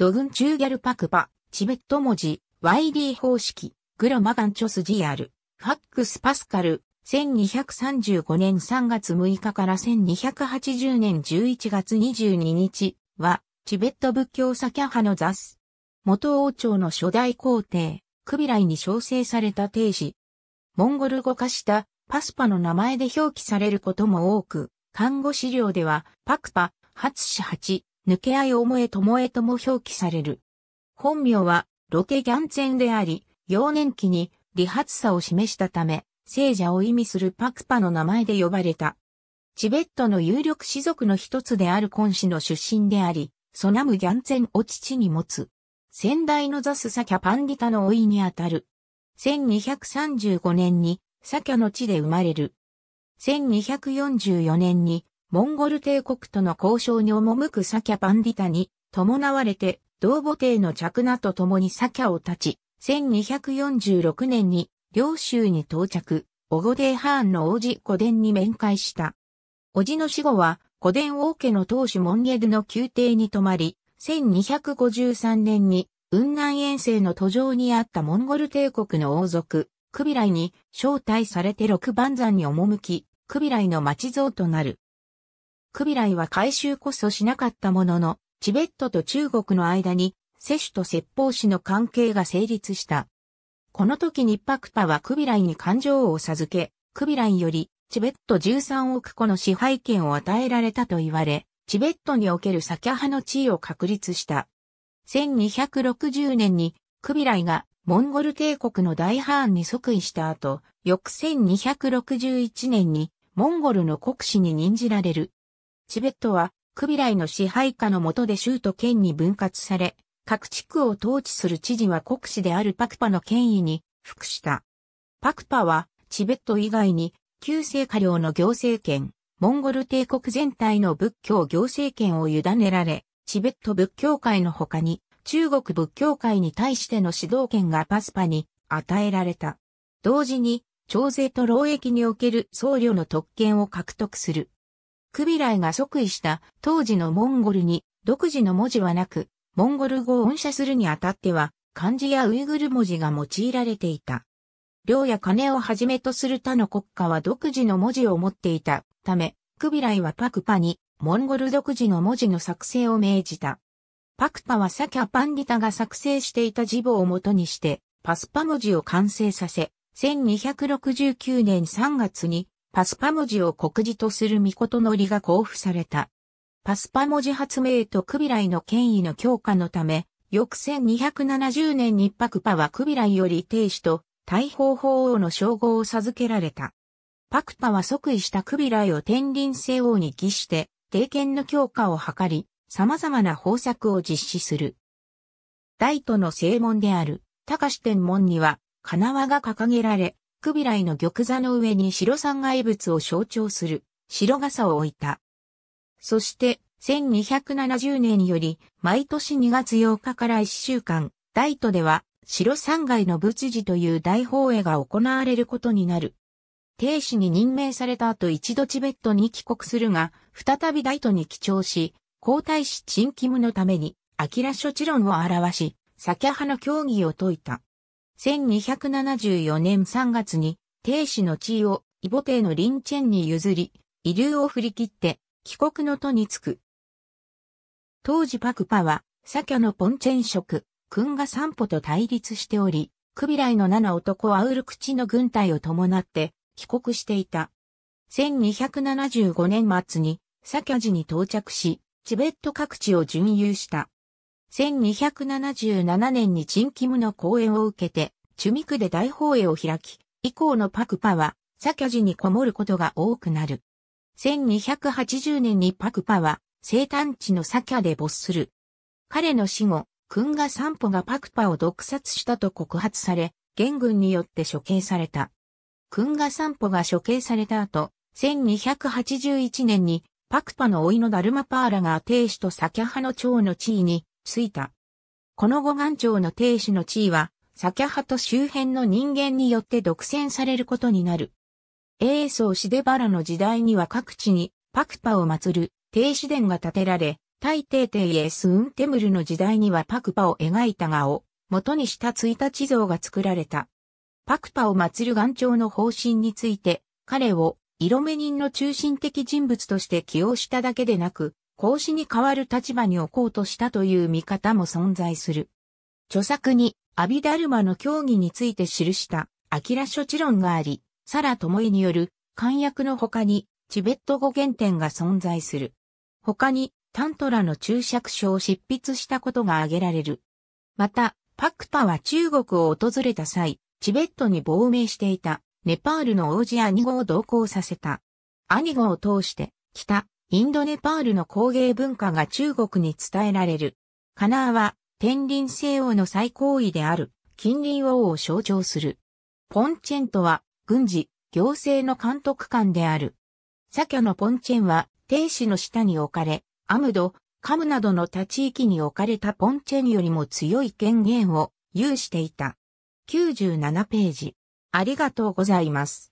ドグンチューギャルパクパ、チベット文字、YD 方式、グラマガンチョスジアル、ファックスパスカル、1235年3月6日から1280年11月22日は、チベット仏教サキャ派のザス。元王朝の初代皇帝、クビライに称請された定子。モンゴル語化したパスパの名前で表記されることも多く、看護資料ではパクパ、初ツ8、抜け合い思えともえとも表記される。本名は、ロケギャンツェンであり、幼年期に、理髪さを示したため、聖者を意味するパクパの名前で呼ばれた。チベットの有力士族の一つである今氏の出身であり、ソナム・ギャンツェンを父に持つ。先代のザス・サキャ・パンディタの老いにあたる。1235年に、サキャの地で生まれる。1244年に、モンゴル帝国との交渉に赴くサキャパンディタに伴われて、同母帝のチャクナと共にサキャを立ち、1246年に両州に到着、オゴデーハーンの王子古ンに面会した。叔父の死後は古ン王家の当主モンゲルの宮廷に泊まり、1253年に雲南遠征の途上にあったモンゴル帝国の王族、クビライに招待されて六番山に赴き、クビライの町像となる。クビライは回収こそしなかったものの、チベットと中国の間に、摂取と説法師の関係が成立した。この時ッパクパはクビライに感情を授け、クビライより、チベット13億個の支配権を与えられたと言われ、チベットにおけるサキャ派の地位を確立した。1260年に、クビライがモンゴル帝国の大ハーンに即位した後、翌1261年にモンゴルの国士に任じられる。チベットは、クビライの支配下の下で州と県に分割され、各地区を統治する知事は国司であるパクパの権威に服した。パクパは、チベット以外に、旧聖下領の行政権、モンゴル帝国全体の仏教行政権を委ねられ、チベット仏教会の他に、中国仏教会に対しての指導権がパスパに与えられた。同時に、徴税と労役における僧侶の特権を獲得する。クビライが即位した当時のモンゴルに独自の文字はなく、モンゴル語を音写するにあたっては漢字やウイグル文字が用いられていた。領や金をはじめとする他の国家は独自の文字を持っていたため、クビライはパクパにモンゴル独自の文字の作成を命じた。パクパはサキャパンディタが作成していた字母を元にして、パスパ文字を完成させ、1269年3月にパスパ文字を国字とする御事のりが交付された。パスパ文字発明とクビライの権威の強化のため、翌1270年にパクパはクビライより帝主と大宝法王の称号を授けられた。パクパは即位したクビライを天輪聖王に帰して、帝権の強化を図り、様々な方策を実施する。大都の正門である、高志天門には、金輪が掲げられ、くびらいの玉座の上に白三害仏を象徴する白傘を置いた。そして、1270年により、毎年2月8日から1週間、大都では、白三街の仏事という大法営が行われることになる。定子に任命された後一度チベットに帰国するが、再び大都に帰朝し、皇太子陳キムのために、アキラ諸知論を表し、サキャ派の教義を説いた。1274年3月に、帝子の地位を、異母帝の林チェンに譲り、遺留を振り切って、帰国の都に着く。当時パクパは、左京のポンチェン職、君が散歩と対立しており、クビライの七男アウルクチの軍隊を伴って帰国していた。1275年末に、サキャジに到着し、チベット各地を巡遊した。1277年にチンキムの講演を受けて、チュミクで大法会を開き、以降のパクパは、サキャジにこもることが多くなる。1280年にパクパは、生誕地のサキャで没する。彼の死後、クンガ散歩がパクパを毒殺したと告発され、元軍によって処刑された。クンガ散歩が処刑された後、1281年にパクパの老いのダルマパーラが亭主とサキャ派の長の地位についた。この後岩町の亭主の地位は、酒派と周辺の人間によって独占されることになる。英宗シデバラの時代には各地にパクパを祀る帝子殿が建てられ、大帝帝イエスウンテムルの時代にはパクパを描いた画を元にしたた日像が作られた。パクパを祀る岩町の方針について、彼を色目人の中心的人物として起用しただけでなく、孔子に代わる立場に置こうとしたという見方も存在する。著作に、アビダルマの教義について記した、アキラ諸知論があり、サラ智恵による、漢訳の他に、チベット語原点が存在する。他に、タントラの注釈書を執筆したことが挙げられる。また、パクパは中国を訪れた際、チベットに亡命していた、ネパールの王子アニゴを同行させた。アニゴを通して、北、インドネパールの工芸文化が中国に伝えられる。カナーは、天輪西欧の最高位である、近隣王を象徴する。ポンチェンとは、軍事、行政の監督官である。左京のポンチェンは、天使の下に置かれ、アムド、カムなどの他地域に置かれたポンチェンよりも強い権限を有していた。97ページ。ありがとうございます。